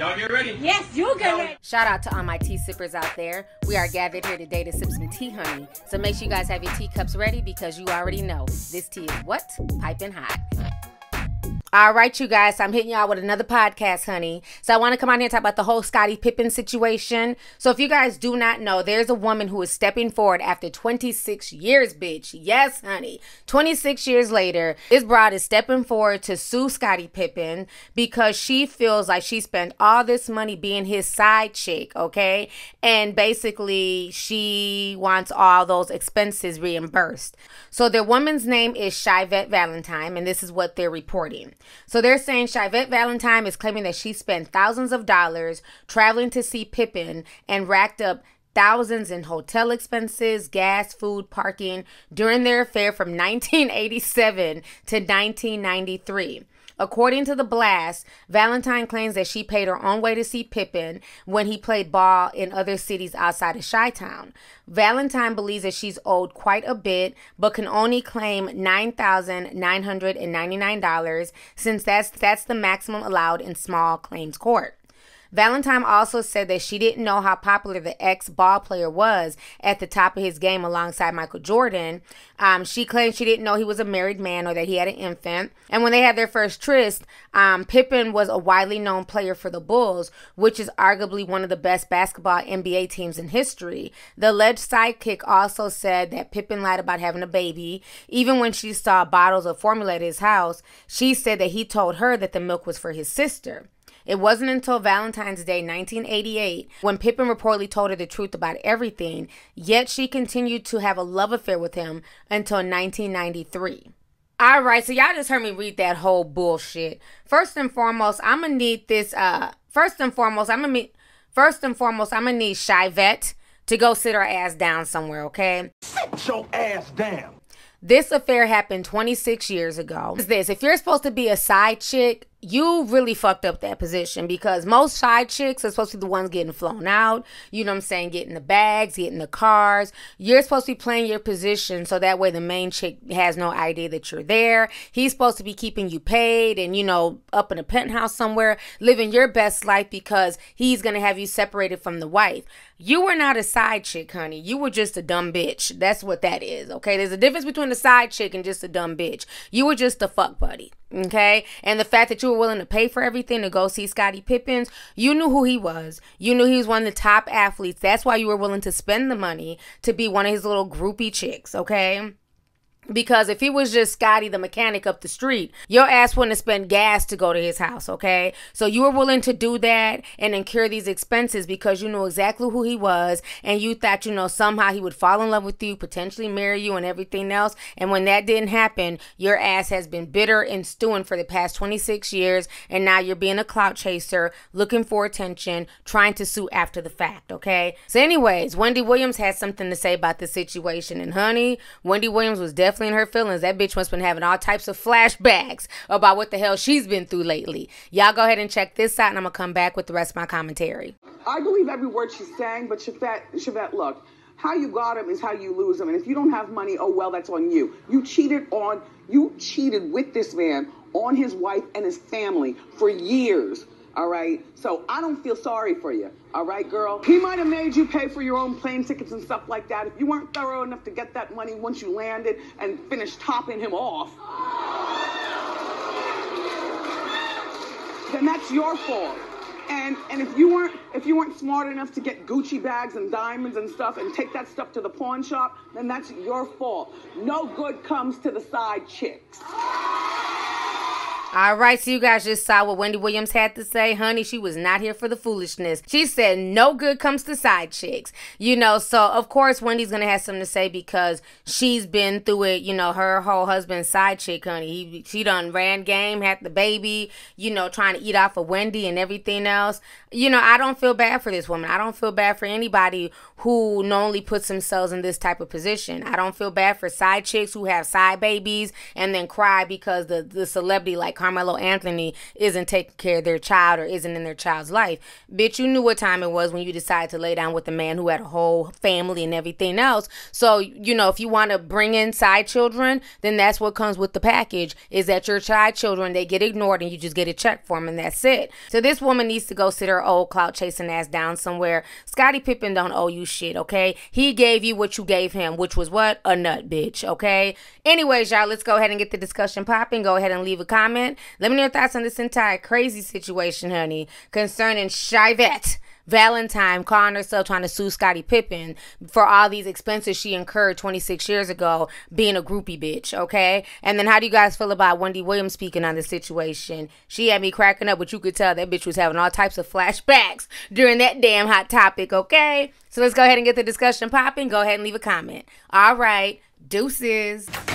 Y'all get ready. Yes, you get ready. Shout out to all my tea sippers out there. We are gathered here today to sip some tea, honey. So make sure you guys have your teacups ready because you already know this tea is what? Piping hot. All right, you guys. So I'm hitting y'all with another podcast, honey. So I want to come on here and talk about the whole Scottie Pippen situation. So if you guys do not know, there's a woman who is stepping forward after 26 years, bitch. Yes, honey. 26 years later, this broad is stepping forward to sue Scottie Pippen because she feels like she spent all this money being his side chick, okay? And basically, she wants all those expenses reimbursed. So their woman's name is Shivette Valentine, and this is what they're reporting. So they're saying Chivette Valentine is claiming that she spent thousands of dollars traveling to see Pippin and racked up thousands in hotel expenses, gas, food, parking during their affair from 1987 to 1993. According to the blast, Valentine claims that she paid her own way to see Pippin when he played ball in other cities outside of Chi Town. Valentine believes that she's owed quite a bit, but can only claim $9,999 since that's, that's the maximum allowed in small claims court. Valentine also said that she didn't know how popular the ex ball player was at the top of his game alongside Michael Jordan. Um, she claimed she didn't know he was a married man or that he had an infant. And when they had their first tryst, um, Pippen was a widely known player for the Bulls, which is arguably one of the best basketball NBA teams in history. The alleged sidekick also said that Pippen lied about having a baby. Even when she saw bottles of formula at his house, she said that he told her that the milk was for his sister. It wasn't until Valentine's Day 1988 when Pippin reportedly told her the truth about everything, yet she continued to have a love affair with him until 1993. All right, so y'all just heard me read that whole bullshit. First and foremost, I'm gonna need this. Uh, first and foremost, I'm gonna meet. First and foremost, I'm gonna need Chivette to go sit her ass down somewhere. Okay. Sit your ass down. This affair happened 26 years ago. Is this if you're supposed to be a side chick you really fucked up that position because most shy chicks are supposed to be the ones getting flown out. You know what I'm saying? Getting the bags, getting the cars. You're supposed to be playing your position so that way the main chick has no idea that you're there. He's supposed to be keeping you paid and, you know, up in a penthouse somewhere, living your best life because he's going to have you separated from the wife. You were not a side chick, honey. You were just a dumb bitch. That's what that is, okay? There's a difference between a side chick and just a dumb bitch. You were just a fuck buddy, okay? And the fact that you were willing to pay for everything to go see Scottie Pippins, you knew who he was. You knew he was one of the top athletes. That's why you were willing to spend the money to be one of his little groupie chicks, okay? Because if he was just Scotty the mechanic up the street, your ass wouldn't spend gas to go to his house, okay? So you were willing to do that and incur these expenses because you knew exactly who he was and you thought, you know, somehow he would fall in love with you, potentially marry you and everything else. And when that didn't happen, your ass has been bitter and stewing for the past 26 years and now you're being a clout chaser, looking for attention, trying to sue after the fact, okay? So anyways, Wendy Williams had something to say about the situation and honey, Wendy Williams was definitely her feelings. That bitch must been having all types of flashbacks about what the hell she's been through lately. Y'all go ahead and check this out, and I'm gonna come back with the rest of my commentary. I believe every word she's saying, but Chevette, Chevette, look, how you got him is how you lose him, and if you don't have money, oh well, that's on you. You cheated on, you cheated with this man on his wife and his family for years all right? So I don't feel sorry for you, all right, girl? He might have made you pay for your own plane tickets and stuff like that. If you weren't thorough enough to get that money once you landed and finished topping him off, then that's your fault. And, and if you weren't if you weren't smart enough to get Gucci bags and diamonds and stuff and take that stuff to the pawn shop, then that's your fault. No good comes to the side chicks. All right, so you guys just saw what Wendy Williams had to say. Honey, she was not here for the foolishness. She said, no good comes to side chicks. You know, so of course, Wendy's going to have something to say because she's been through it. You know, her whole husband's side chick, honey. He, she done ran game, had the baby, you know, trying to eat off of Wendy and everything else. You know, I don't feel bad for this woman. I don't feel bad for anybody who normally puts themselves in this type of position. I don't feel bad for side chicks who have side babies and then cry because the, the celebrity, like, Carmelo Anthony isn't taking care of their child or isn't in their child's life. Bitch, you knew what time it was when you decided to lay down with a man who had a whole family and everything else. So, you know, if you want to bring in side children, then that's what comes with the package is that your child children, they get ignored and you just get a check for them and that's it. So this woman needs to go sit her old clout chasing ass down somewhere. Scottie Pippen don't owe you shit, okay? He gave you what you gave him, which was what? A nut, bitch, okay? Anyways, y'all, let's go ahead and get the discussion popping. Go ahead and leave a comment comment. Let me know your thoughts on this entire crazy situation, honey, concerning Shivette. Valentine calling herself trying to sue Scottie Pippen for all these expenses she incurred 26 years ago being a groupie bitch, okay? And then how do you guys feel about Wendy Williams speaking on the situation? She had me cracking up, but you could tell that bitch was having all types of flashbacks during that damn hot topic, okay? So let's go ahead and get the discussion popping. Go ahead and leave a comment. All right, deuces.